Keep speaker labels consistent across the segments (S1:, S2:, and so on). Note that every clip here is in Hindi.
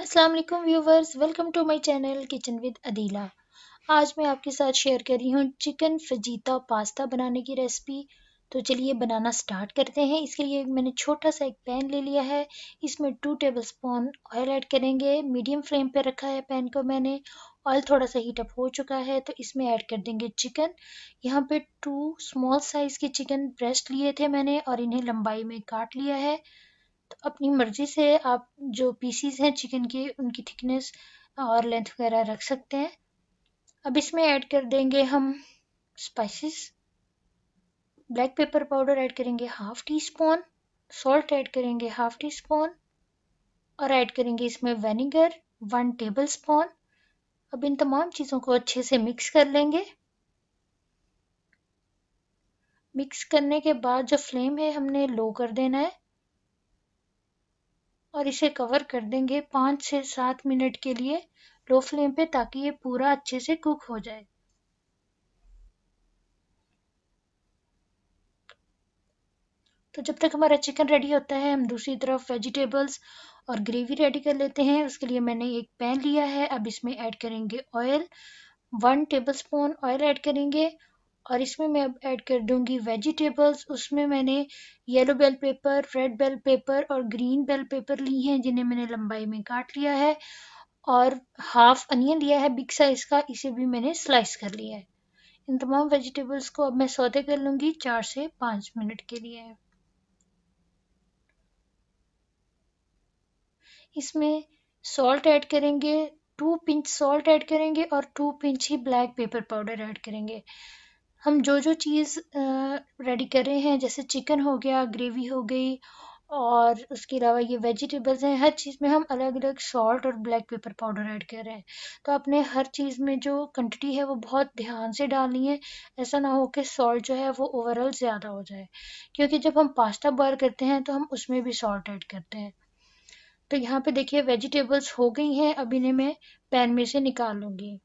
S1: अस्सलाम वालेकुम viewers welcome to my channel kitchen with Adeela आज मैं आपके साथ शेयर कर रही हूँ चिकन फजीता पास्ता बनाने की रेसिपी तो चलिए बनाना स्टार्ट करते हैं इसके लिए मैंने छोटा सा एक पैन ले लिया है इसमें two tablespoon oil add करेंगे मीडियम फ्लेम पर रखा है पैन को मैंने ऑयल थोड़ा सा हीटअप हो चुका है तो इसमें ऐड कर देंगे चिकन यहाँ पे टू स्मॉल साइज़ के चिकन ब्रेस्ट लिए थे मैंने और इन्हें लंबाई में काट लिया है तो अपनी मर्जी से आप जो पीसीज हैं चिकन के उनकी थिकनेस और लेंथ वगैरह रख सकते हैं अब इसमें ऐड कर देंगे हम spices black pepper powder add करेंगे half teaspoon salt add करेंगे हाफ टी स्पून और ऐड करेंगे इसमें वेनेगर वन टेबल स्पून अब इन तमाम चीज़ों को अच्छे से मिक्स कर लेंगे मिक्स करने के बाद जो फ्लेम है हमने लो कर देना है और इसे कवर कर देंगे पाँच से सात मिनट के लिए लो फ्लेम पे ताकि ये पूरा अच्छे से कुक हो जाए तो जब तक हमारा चिकन रेडी होता है हम दूसरी तरफ वेजिटेबल्स और ग्रेवी रेडी कर लेते हैं उसके लिए मैंने एक पैन लिया है अब इसमें ऐड करेंगे oil one tablespoon oil add करेंगे और इसमें मैं अब ऐड कर दूंगी वेजिटेबल्स उसमें मैंने yellow bell pepper red bell pepper और ग्रीन बेल पेपर ली हैं जिन्हें मैंने लंबाई में काट लिया है और हाफ अनियन लिया है बिग साइज का इसे भी मैंने स्लाइस कर लिया है इन तमाम वेजिटेबल्स को अब मैं सौदे कर लूँगी चार से पाँच मिनट के लिए इसमें सॉल्ट ऐड करेंगे टू पिंच सॉल्ट ऐड करेंगे और टू पिंच ही ब्लैक पेपर पाउडर ऐड करेंगे हम जो जो चीज़ रेडी कर रहे हैं जैसे चिकन हो गया ग्रेवी हो गई और उसके अलावा ये वेजिटेबल्स हैं हर चीज़ में हम अलग अलग सॉल्ट और ब्लैक पेपर पाउडर ऐड कर रहे हैं तो आपने हर चीज़ में जो क्वांटिटी है वो बहुत ध्यान से डालनी है ऐसा ना हो कि सॉल्ट जो है वो ओवरऑल ज़्यादा हो जाए क्योंकि जब हम पास्ता बॉयल करते हैं तो हम उसमें भी सॉल्ट ऐड करते हैं तो यहाँ पे देखिए वेजिटेबल्स हो गई हैं अब इन्हें मैं पैन में से निकाल लूँगी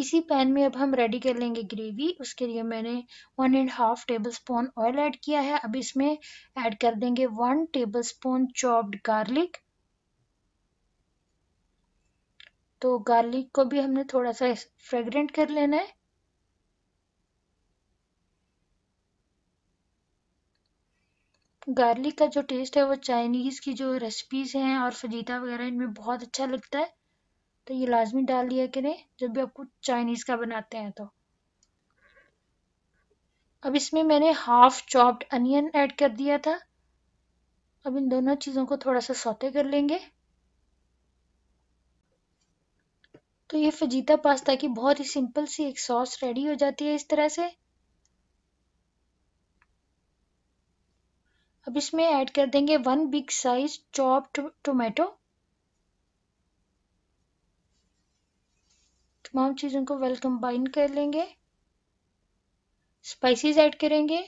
S1: इसी पैन में अब हम रेडी कर लेंगे ग्रेवी उसके लिए मैंने one and half tablespoon oil add किया है अब इसमें ऐड कर देंगे one tablespoon chopped garlic तो गार्लिक को भी हमने थोड़ा सा फ्रेग्रेंट कर लेना है गार्लिक का जो टेस्ट है वो चाइनीज़ की जो रेसिपीज़ हैं और फजीता वगैरह इनमें बहुत अच्छा लगता है तो ये लाजमी डाल दिया करें जब भी आपको चाइनीज़ का बनाते हैं तो अब इसमें मैंने हाफ चॉप्ड अनियन ऐड कर दिया था अब इन दोनों चीज़ों को थोड़ा सा सौते कर लेंगे तो ये फजीता पास्ता की बहुत ही सिंपल सी एक सॉस रेडी हो जाती है इस तरह से अब इसमें ऐड कर देंगे one big size chopped tomato तमाम चीज़ों को वेल कंबाइन कर लेंगे स्पाइसेस ऐड करेंगे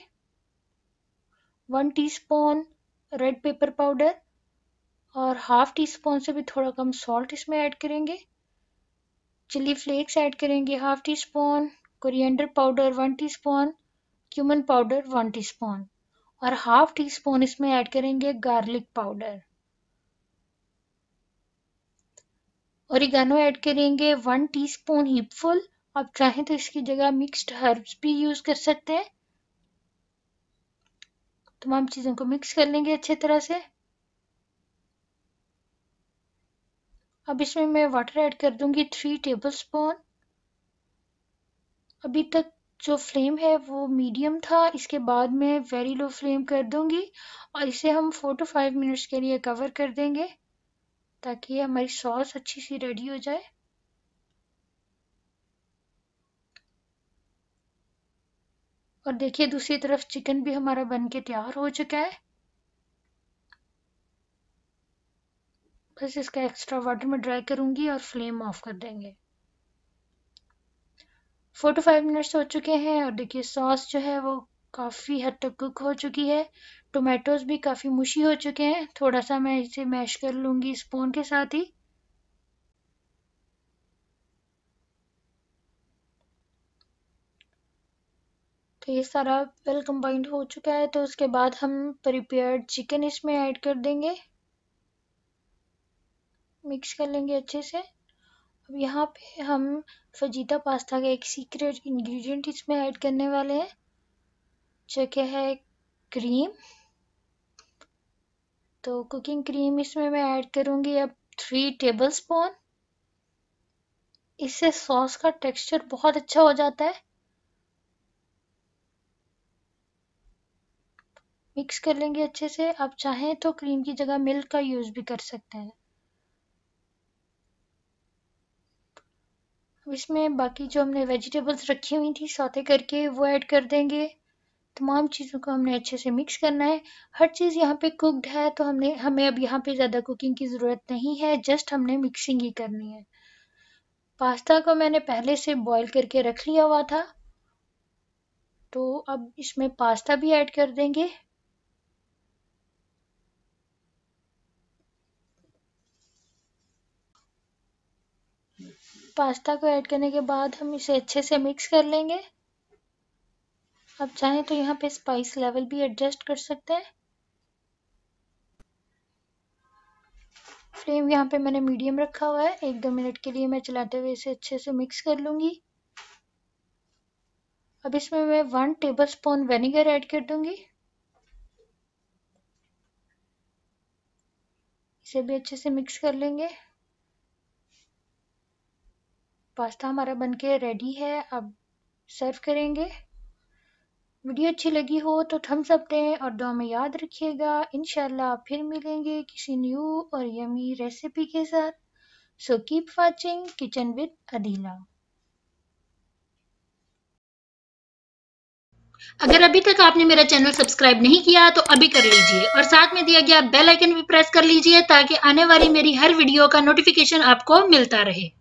S1: one teaspoon red pepper powder और हाफ टी स्पून से भी थोड़ा कम सॉल्ट इसमें ऐड करेंगे चिली फ्लेक्स ऐड करेंगे half teaspoon coriander powder one teaspoon cumin powder one teaspoon और हाफ टी स्पून इसमें ऐड करेंगे गार्लिक पाउडर इगानो ऐड करेंगे वन टीस्पून हिपफुल आप चाहें तो इसकी जगह मिक्स्ड हर्ब्स भी यूज़ कर सकते हैं तमाम चीज़ों को मिक्स कर लेंगे अच्छे तरह से अब इसमें मैं वाटर ऐड कर दूंगी थ्री टेबलस्पून अभी तक जो फ्लेम है वो मीडियम था इसके बाद मैं वेरी लो फ्लेम कर दूंगी और इसे हम फोर टू फाइव मिनट्स के लिए कवर कर देंगे ताकि हमारी सॉस अच्छी सी रेडी हो जाए और देखिए दूसरी तरफ चिकन भी हमारा बन के तैयार हो चुका है बस इसका एक्स्ट्रा वाटर में ड्राई करूंगी और फ्लेम ऑफ कर देंगे फोर टू फाइव मिनट्स हो चुके हैं और देखिए सॉस जो है वो काफ़ी हद तक कुक हो चुकी है टोमेटोज़ भी काफ़ी मुशी हो चुके हैं थोड़ा सा मैं इसे मैश कर लूँगी स्पून के साथ ही तो ये सारा वेल कंबाइंड हो चुका है तो उसके बाद हम प्रिपेयर्ड चिकन इसमें ऐड कर देंगे मिक्स कर लेंगे अच्छे से अब यहाँ पे हम फजीता पास्ता का एक सीक्रेट इंग्रेडिएंट इसमें ऐड करने वाले हैं जगह है क्रीम तो कुकिंग क्रीम इसमें मैं ऐड करूँगी अब थ्री टेबल स्पून इससे सॉस का टेक्सचर बहुत अच्छा हो जाता है मिक्स कर लेंगे अच्छे से आप चाहें तो क्रीम की जगह मिल्क का यूज़ भी कर सकते हैं इसमें बाकी जो हमने वेजिटेबल्स रखी हुई थी सौते करके वो ऐड कर देंगे तमाम चीज़ों को हमने अच्छे से मिक्स करना है हर चीज़ यहाँ पे कुकड है तो हमने हमें अब यहाँ पे ज़्यादा कुकिंग की ज़रूरत नहीं है जस्ट हमने मिक्सिंग ही करनी है पास्ता को मैंने पहले से बॉईल करके रख लिया हुआ था तो अब इसमें पास्ता भी ऐड कर देंगे पास्ता को ऐड करने के बाद हम इसे अच्छे से मिक्स कर लेंगे आप चाहें तो यहाँ पे स्पाइस लेवल भी एडजस्ट कर सकते हैं फ्लेम यहाँ पे मैंने मीडियम रखा हुआ है एक दो मिनट के लिए मैं चलाते हुए इसे अच्छे से मिक्स कर लूँगी अब इसमें मैं one tablespoon vinegar add कर दूंगी इसे भी अच्छे से मिक्स कर लेंगे पास्ता हमारा बनके रेडी है अब सर्व करेंगे वीडियो अच्छी लगी हो तो थम्स अप दें और दो में याद रखिएगा इन फिर मिलेंगे किसी न्यू और यमी रेसिपी के साथ so keep watching kitchen with Adeela अगर अभी तक आपने मेरा चैनल सब्सक्राइब नहीं किया तो अभी कर लीजिए और साथ में दिया गया बेल आइकन भी प्रेस कर लीजिए ताकि आने वाली मेरी हर वीडियो का नोटिफिकेशन आपको मिलता रहे